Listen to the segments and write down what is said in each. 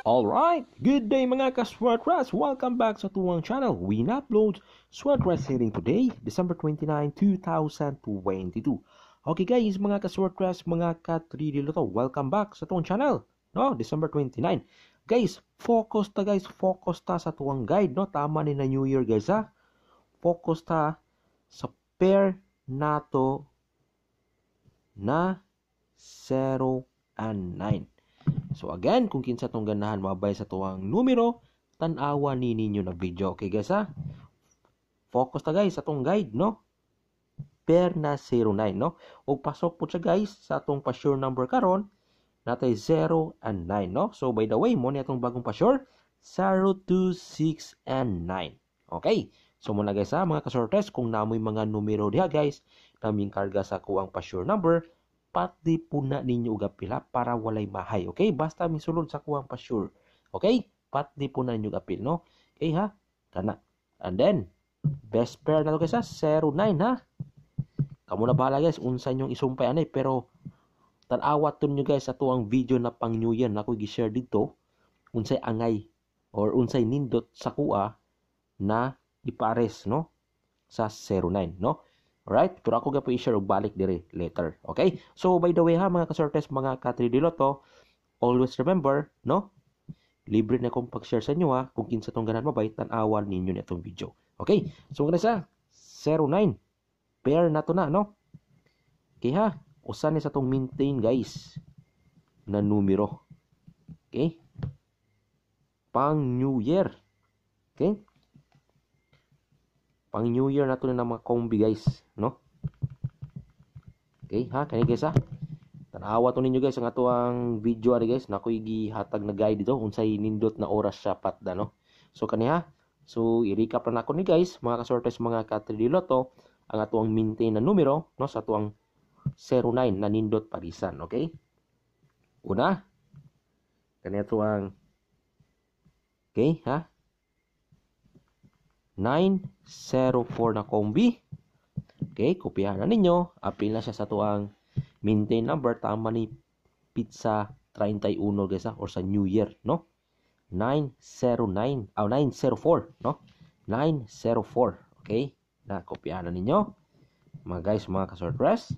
Alright, good day mga ka-SWATRAS! Welcome back sa tuwang channel. We na upload SWATRAS hearing today, December 29, 2022. Okay guys, mga ka-SWATRAS, mga ka-Trililo 3D welcome back sa tuwang channel. No, December 29. Guys, focus ta guys, focus ta sa tuwang guide. No? Tama ni na New Year guys ha. Focus ta sa pair nato na 0 and 9. So again, kung kinsa tong ganahan mabay sa tuwang numero, tan-awa ni ninyo na video. Okay guys ha? Focus ta guys sa tong guide no. Pair na 09 no. Ug pasok po siya guys sa atong pa-sure number karon natay 0 and 9 no. So by the way, mo ni atong bagong pa-sure 0 2 and 9. Okay? So muna guys ha, mga kasortes, kung namoy mga numero diha guys, naming karga sa kuang pa-sure number, pati puna ninyo og apil para walay mahay. Okay? Basta misulod sa kuwang pa sure. Okay? Pati puna ninyo og apil, no? Okay ha? Kana. And then, best pair na to guys ha, 09 ha. Kamo na bahala guys, unsa inyong isumpay anay pero tanawa tun nyo guys ato ang video na pang new year na ko gi-share dito unsay angay or unsay nindot sa kuwa na ipares no sa 09 no Alright? Tura ko ga po i-share og balik dire later. Okay? So, by the way ha, mga kasortes, mga ka-3D-Loto, always remember, no? Libre na kong pag-share sa inyo ha, kung kinsa tong ganan mabay, tan-awan ninyo na itong video. Okay? So, mga sa 09. Pair na to na, no? Okay ha? Usan ni sa tong maintain, guys, na numero. Okay? Pang New Year. Okay? Pang New Year na to na mga kombi guys, no? Okay, ha? Kani guys ha? Tanawa to ninyo guys ang ato ang video ari guys. Nakoy gihatag na guide dito unsay nindot na oras siya pat da no. So kani ha? So i-recap na nako ni guys mga kasortes mga katridiloto ang ato ang maintain na numero no sa ato ang 09 na nindot parisan, okay? Una, kani ato ang Okay, ha? 904 na kombi. Okay, kopyahan na ninyo. Apil na siya sa tuang maintain number. Tama ni pizza 31 guys ha, ah, or sa New Year, no? 909, oh, 904, no? 904, okay? Na, kopyahan na ninyo. Mga guys, mga ka-surprise.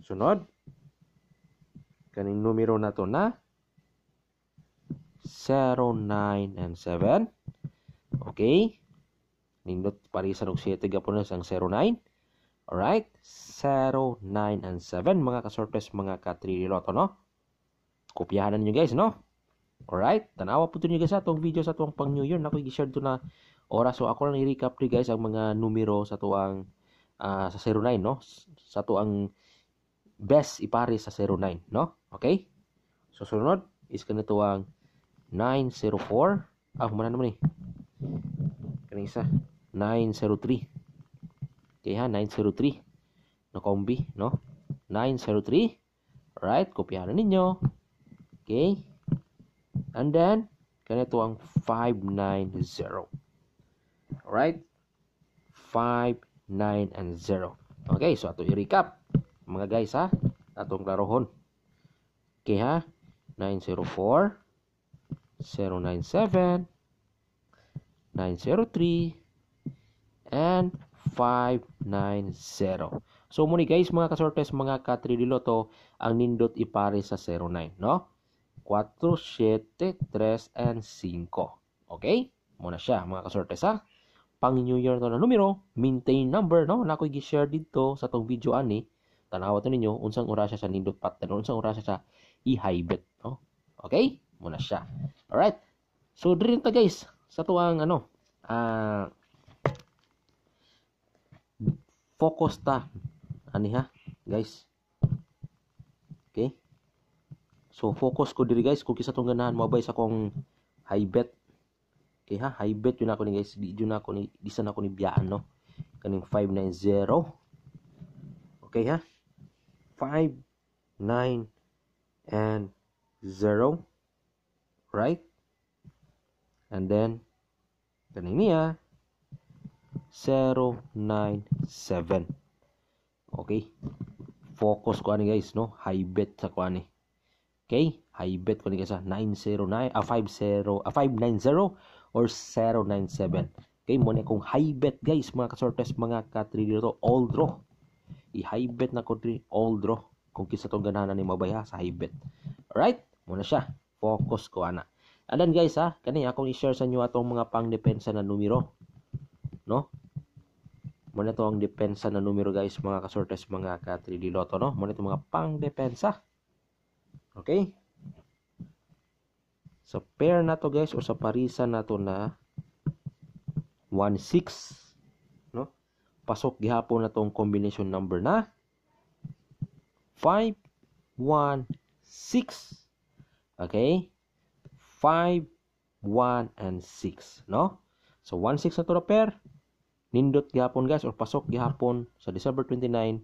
Sunod. Kaning numero na to na 0, and 7. Okay? Nindot parisan og 7 gapones ang 09. Alright? 0, 9, and 7. Mga ka-surprise, mga ka-triloto, no? Kopyahanan nyo guys, no? Alright? Tanawa po nyo guys sa itong video sa itong pang New Year. na i-share to na oras. So, ako lang i-recap ni guys ang mga numero sa tuang uh, sa 09, no? Sa tuang best ipari sa 09, no? Okay? So, sunod is ganito ang 904. Ah, humana naman eh. Kanisa. 903. Okay ha, 903 na kombi, no? 903. right? kopyahan ninyo. Okay? And then, ganito ang 590. Alright? 5, 9, and 0. Okay, so ato i-recap. Mga guys ha, atong klarohon. Okay ha? 904, 097, 903, and 590. So muni guys mga kasortes mga ka-3 d Lotto, ang nindot ipare sa 09 no? 4, 7, 3 and 5. Okay? Muna siya mga kasortes ha. Pang New Year to na numero, maintain number no. Nakoy gi-share dito sa tong video ani. Tanawa to ninyo unsang oras siya sa nindot pattern, ano, unsang oras siya sa i-hybrid no. Okay? Muna siya. Alright. So, dito guys, sa tuwang ano, ah, uh, focus ta ani ha guys okay so focus ko diri guys kung kisa tong ganahan mabay sa kong high bet okay ha high bet yun ako ni guys di yun ako ni di sana ako ni biyaan no kaning 590 okay ha 5 9 and 0 right and then kaning niya 097 okay focus ko ani guys no high bet sa ko ani okay high bet ko ni kasi 909 ah 50 ah 590 or 097 okay mo ni kung high bet guys mga ka kasortes mga ka to all draw i high bet na ko all draw kung kisa tong ganahan ni mabaya sa high bet alright muna siya focus ko ana and then guys ha kani akong i-share sa inyo atong mga pangdepensa na numero no Muna to ang depensa na numero guys mga kasortes mga ka-3D Lotto no. Muna ito mga pang depensa. Okay? Sa so, pair na to guys o sa parisa na to na 1-6 no? Pasok gihapon na tong combination number na 5 1 6 Okay? 5 1 and 6 no? So 1 6 na to na pair nindot gihapon guys or pasok gihapon sa December 29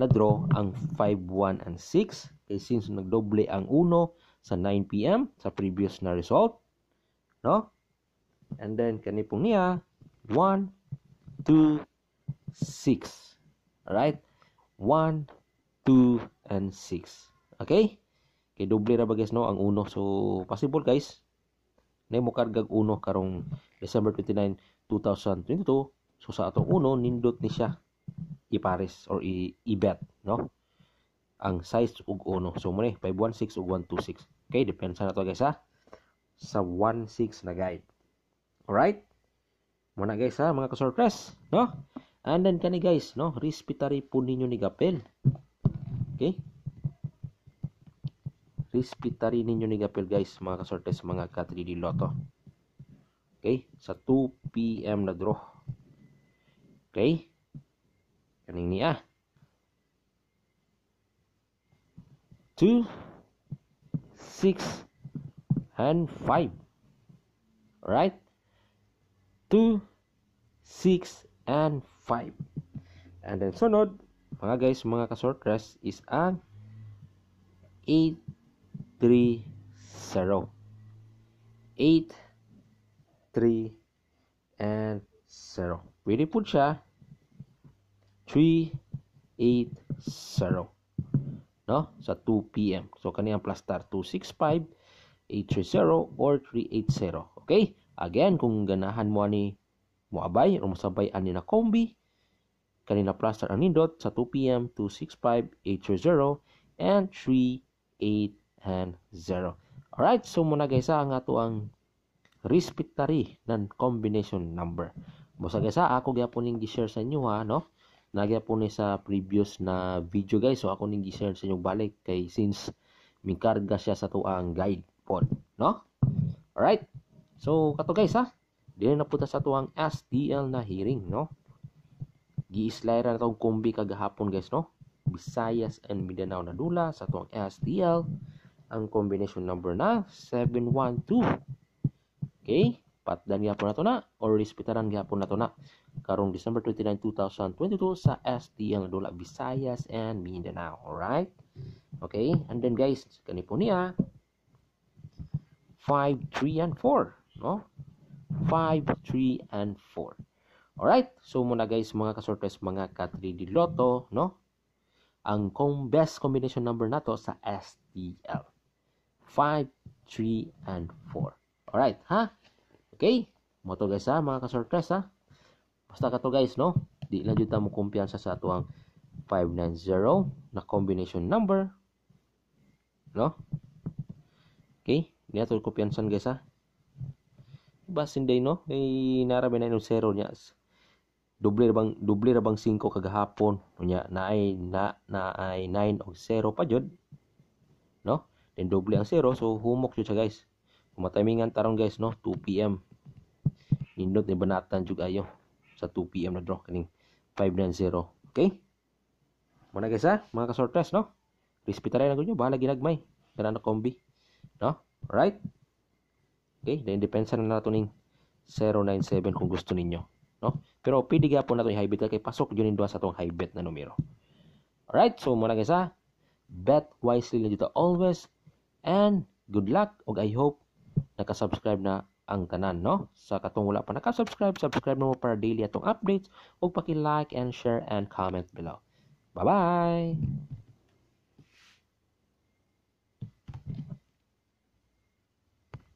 na draw ang 5-1 and 6 kay eh, since nagdoble ang 1 sa 9 PM sa previous na result no and then kani pong niya 1 2 6 right 1 2 and 6 okay kay doble ra ba guys no ang 1 so possible guys na mo kargag 1 karong December 29 2022 So sa atong uno nindot ni siya ipares or i ibet no? Ang size ug uno. So mo ni 516 ug 126. Okay, depende sa nato guys ha. Sa 16 na guide. All right? mo na guys ha, mga ka-surprise, no? And then kani guys, no, respiratory po ninyo ni Gapel. Okay? respiratory ninyo ni Gapel guys, mga ka-surprise, mga ka-3D Lotto. Okay? Sa 2 p.m. na draw. Okay? Kaning niya. 2, 6, and 5. Right? 2, 6, and 5. And then sunod, mga guys, mga ka-short rest is ang 8, 3, 0. 8, 3, and 0. Pwede po siya 380. No? Sa 2 p.m. So, kaniyang plus star 265, 830, or 380. Okay? Again, kung ganahan mo ni Moabay or masabay ani na kombi, kanina plus star ang nindot sa 2 p.m. 265, 830, and 380. Alright, so muna guys, ang ato ang respectary ng combination number guys ha, ako gaya po ning gi-share sa inyo ha, no? Nagya po ni sa previous na video guys. So ako ning gi-share sa inyo balik kay since may karga siya sa tuang guide pod, no? Alright. So kato guys ha. Dili na puta sa tuang STL na hearing, no? Giislera na tong kombi kagahapon guys, no? Visayas and Mindanao na dula sa tuang STL ang combination number na 712. Okay? Patdan gyapon nato na or respetaran gyapon nato na karong December 29, 2022 sa ST ang dula Visayas and Mindanao, all right Okay, and then guys, kani po niya 5, and 4, no? 5, 3 and 4. all right so muna guys, mga ka kasortes, mga ka-3D Lotto, no? Ang kong best combination number nato sa STL. 5, 3, and 4. all right ha? Okay? Mo to guys ha, mga ka-surprise ha. Basta ka to guys no. Di lang jud mo kumpiyansa sa ato ang 590 na combination number. No? Okay? Di Niya to kumpiyansan guys ha. Basin diba, day no, ay narabi na yung zero niya. Doble ra bang doble ra bang 5 kagahapon nya naay na naay 9 og 0 pa jud. No? Then doble ang 0 so humok jud siya guys. Kumatimingan tarong guys no 2 PM nindot ni banatan jug ayo sa 2 PM na draw kaning 590 Okay? Muna guys ha, mga kasortes, no? crispy Respetaray na kunyo, bahala ginagmay. Kana na kombi. No? right Okay, then depensa na nato ning 097 kung gusto ninyo. No? Pero pwede gapon nato yung high bet kay pasok yun yung sa atong high bet na numero. right so muna guys ha. Bet wisely na dito always. And good luck. Og I hope naka-subscribe na ang kanan no sa katong wala pa naka-subscribe subscribe mo para daily atong updates ug paki-like and share and comment below bye bye